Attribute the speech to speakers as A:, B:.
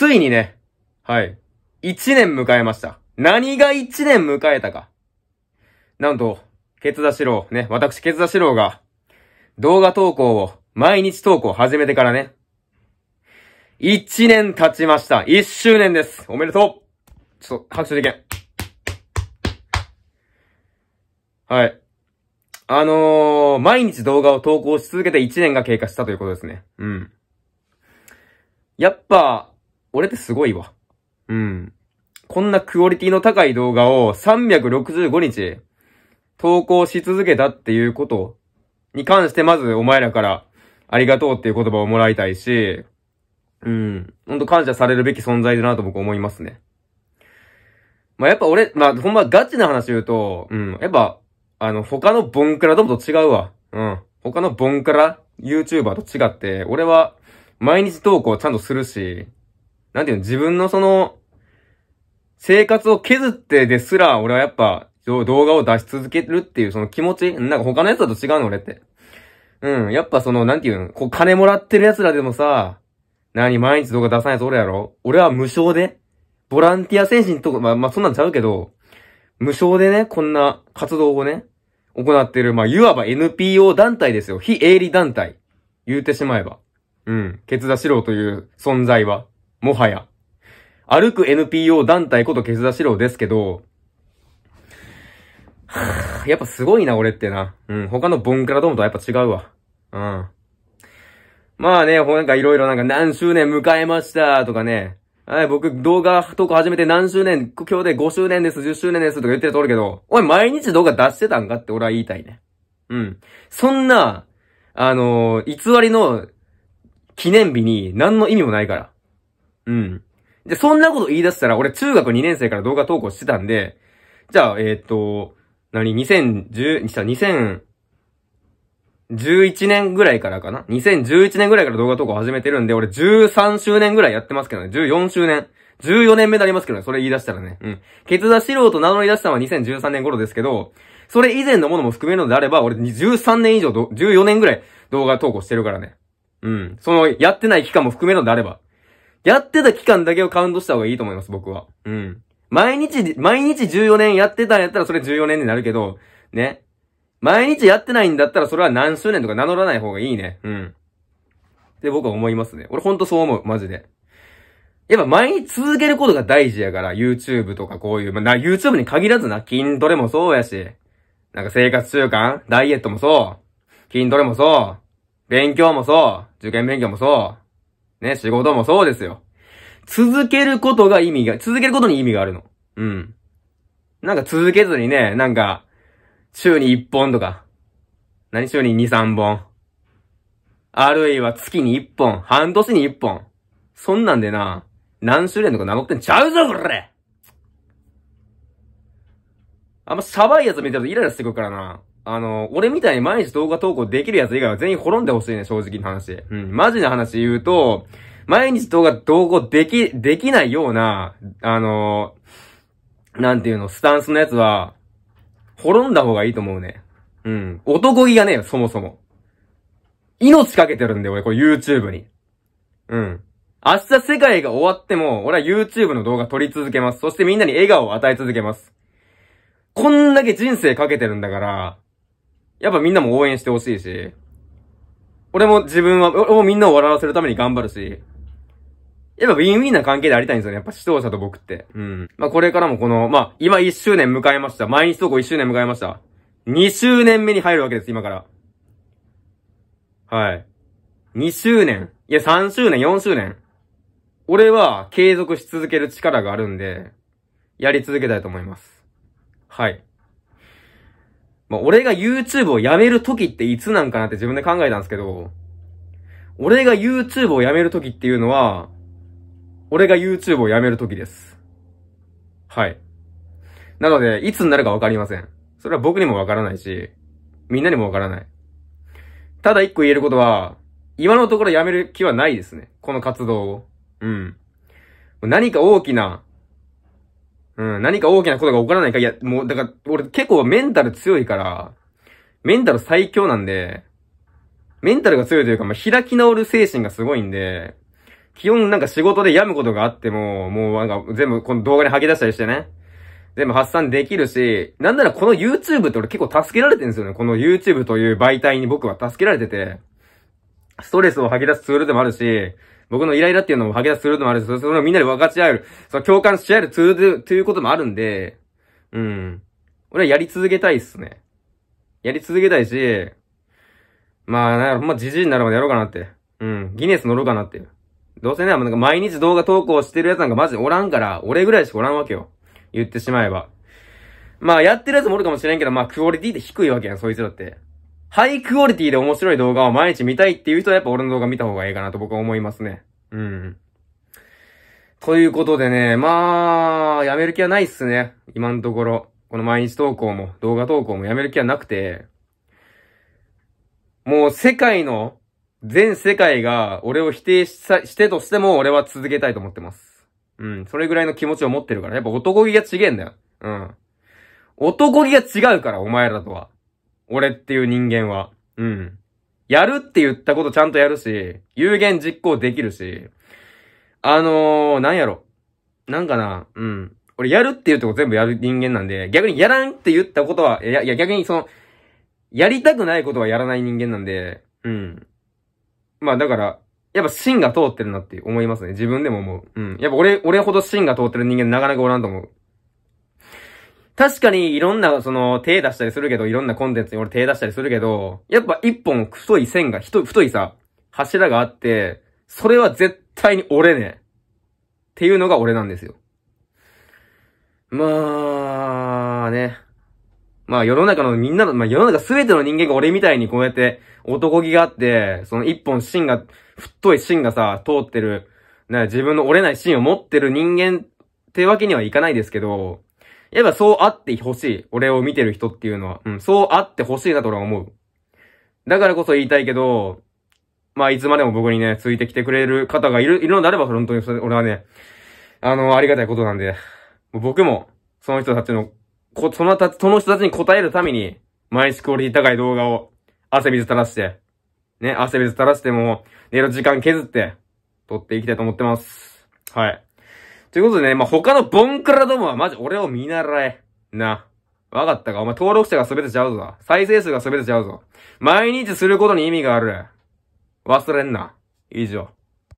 A: ついにね、はい。1年迎えました。何が1年迎えたか。なんと、ケツダシロー、ね、私ケツダシローが、動画投稿を、毎日投稿始めてからね、1年経ちました。1周年です。おめでとうちょっと、拍手でいけ。はい。あのー、毎日動画を投稿し続けて1年が経過したということですね。うん。やっぱ、俺ってすごいわ。うん。こんなクオリティの高い動画を365日投稿し続けたっていうことに関してまずお前らからありがとうっていう言葉をもらいたいし、うん。ほんと感謝されるべき存在だなと僕思いますね。まあ、やっぱ俺、まあ、ほんまガチな話言うと、うん。やっぱ、あの、他のボンクラともと違うわ。うん。他のボンクラ YouTuber と違って、俺は毎日投稿ちゃんとするし、なんていうの、自分のその、生活を削ってですら、俺はやっぱ、動画を出し続けるっていう、その気持ち、なんか他の奴だと違うの、俺って。うん、やっぱその、なんていうの、こう、金もらってる奴らでもさ、何、毎日動画出さないやつ俺やろ俺は無償で、ボランティア精神とか、まあ、まあ、そんなんちゃうけど、無償でね、こんな活動をね、行ってる、まあ、いわば NPO 団体ですよ。非営利団体。言うてしまえば。うん。ケツダシロという存在は。もはや。歩く NPO 団体こと決断しろですけど、はぁ、やっぱすごいな、俺ってな。うん、他のボンクラどもとはやっぱ違うわ。うん。まあね、なんかいろいろなんか何周年迎えましたとかね。はい、僕動画投稿始めて何周年、今日で5周年です、10周年ですとか言ってるとおるけど、おい毎日動画出してたんかって俺は言いたいね。うん。そんな、あのー、偽りの記念日に何の意味もないから。うん。で、そんなこと言い出したら、俺中学2年生から動画投稿してたんで、じゃあ、えっ、ー、と、何 ?2010、2 0 0 11年ぐらいからかな ?2011 年ぐらいから動画投稿始めてるんで、俺13周年ぐらいやってますけどね。14周年。14年目になりますけどね。それ言い出したらね。うん。ケツダ素人名乗り出したのは2013年頃ですけど、それ以前のものも含めるのであれば、俺13年以上、14年ぐらい動画投稿してるからね。うん。その、やってない期間も含めるのであれば。やってた期間だけをカウントした方がいいと思います、僕は。うん。毎日、毎日14年やってたんやったらそれ14年になるけど、ね。毎日やってないんだったらそれは何周年とか名乗らない方がいいね。うん。って僕は思いますね。俺ほんとそう思う、マジで。やっぱ毎日続けることが大事やから、YouTube とかこういう、まあ、YouTube に限らずな、筋トレもそうやし、なんか生活習慣ダイエットもそう。筋トレもそう。勉強もそう。受験勉強もそう。ね、仕事もそうですよ。続けることが意味が、続けることに意味があるの。うん。なんか続けずにね、なんか、週に1本とか、何週に2、3本。あるいは月に1本、半年に1本。そんなんでな、何週連とか長くてんちゃうぞ、これあんまシャバいやつ見てるとイライラしてくるからな。あの、俺みたいに毎日動画投稿できるやつ以外は全員滅んでほしいね、正直な話。うん、マジな話言うと、毎日動画投稿でき、できないような、あの、なんていうの、スタンスのやつは、滅んだ方がいいと思うね。うん。男気がねえよ、そもそも。命かけてるんだよ、俺、これ YouTube に。うん。明日世界が終わっても、俺は YouTube の動画撮り続けます。そしてみんなに笑顔を与え続けます。こんだけ人生かけてるんだから、やっぱみんなも応援してほしいし、俺も自分は、俺もみんなを笑わせるために頑張るし、やっぱウィンウィンな関係でありたいんですよね。やっぱ視聴者と僕って。うん。まあ、これからもこの、まあ、今1周年迎えました。毎日投稿1周年迎えました。2周年目に入るわけです、今から。はい。2周年。いや、3周年、4周年。俺は継続し続ける力があるんで、やり続けたいと思います。はい。まあ、俺が YouTube をやめる時っていつなんかなって自分で考えたんですけど、俺が YouTube をやめる時っていうのは、俺が YouTube をやめる時です。はい。なので、いつになるかわかりません。それは僕にもわからないし、みんなにもわからない。ただ一個言えることは、今のところやめる気はないですね。この活動を。うん。何か大きなうん、何か大きなことが起こらないか、いや、もう、だから、俺結構メンタル強いから、メンタル最強なんで、メンタルが強いというか、まあ、開き直る精神がすごいんで、基本なんか仕事で病むことがあっても、もうなんか全部この動画に吐き出したりしてね。全部発散できるし、なんならこの YouTube って俺結構助けられてるんですよね。この YouTube という媒体に僕は助けられてて、ストレスを吐き出すツールでもあるし、僕のイライラっていうのも吐き出するのもあるし、それをみんなで分かち合える、その共感し合えるということもあるんで、うん。俺はやり続けたいっすね。やり続けたいし、まあ、なほんまじじいになるまでやろうかなって。うん。ギネス乗ろうかなって。どうせね、なんか毎日動画投稿してるやつなんかマジおらんから、俺ぐらいしかおらんわけよ。言ってしまえば。まあ、やってるやつもおるかもしれんけど、まあ、クオリティって低いわけやん、そいつだって。ハイクオリティで面白い動画を毎日見たいっていう人はやっぱ俺の動画見た方がいいかなと僕は思いますね。うん。ということでね、まあ、やめる気はないっすね。今のところ。この毎日投稿も、動画投稿もやめる気はなくて、もう世界の、全世界が俺を否定したしてとしても俺は続けたいと思ってます。うん。それぐらいの気持ちを持ってるから、やっぱ男気が違えんだよ。うん。男気が違うから、お前らとは。俺っていう人間は。うん。やるって言ったことちゃんとやるし、有言実行できるし、あのー、なんやろ。なんかな、うん。俺やるって言ったこと全部やる人間なんで、逆にやらんって言ったことは、いや、いや逆にその、やりたくないことはやらない人間なんで、うん。まあだから、やっぱ芯が通ってるなって思いますね。自分でも思う。うん。やっぱ俺、俺ほど芯が通ってる人間なかなかおらんと思う。確かにいろんな、その、手出したりするけど、いろんなコンテンツに俺手出したりするけど、やっぱ一本太い線が、太いさ、柱があって、それは絶対に折れねえ。っていうのが俺なんですよ。まあ、ね。まあ世の中のみんなの、まあ世の中すべての人間が俺みたいにこうやって男気があって、その一本芯が、太い芯がさ、通ってる、な自分の折れない芯を持ってる人間ってわけにはいかないですけど、やっぱそうあってほしい。俺を見てる人っていうのは。うん、そうあってほしいなと俺は思う。だからこそ言いたいけど、まあいつまでも僕にね、ついてきてくれる方がいる、いるのであれば、本当に俺はね、あの、ありがたいことなんで、も僕も、その人たちの、こ、そのた、その人たちに応えるために、毎日クオリティ高い動画を、汗水垂らして、ね、汗水垂らしても、寝る時間削って、撮っていきたいと思ってます。はい。ということでね、まあ、他のボンクラどもはマジ俺を見習え。な。わかったかお前登録者が全てちゃうぞ。再生数が全てちゃうぞ。毎日することに意味がある。忘れんな。以上。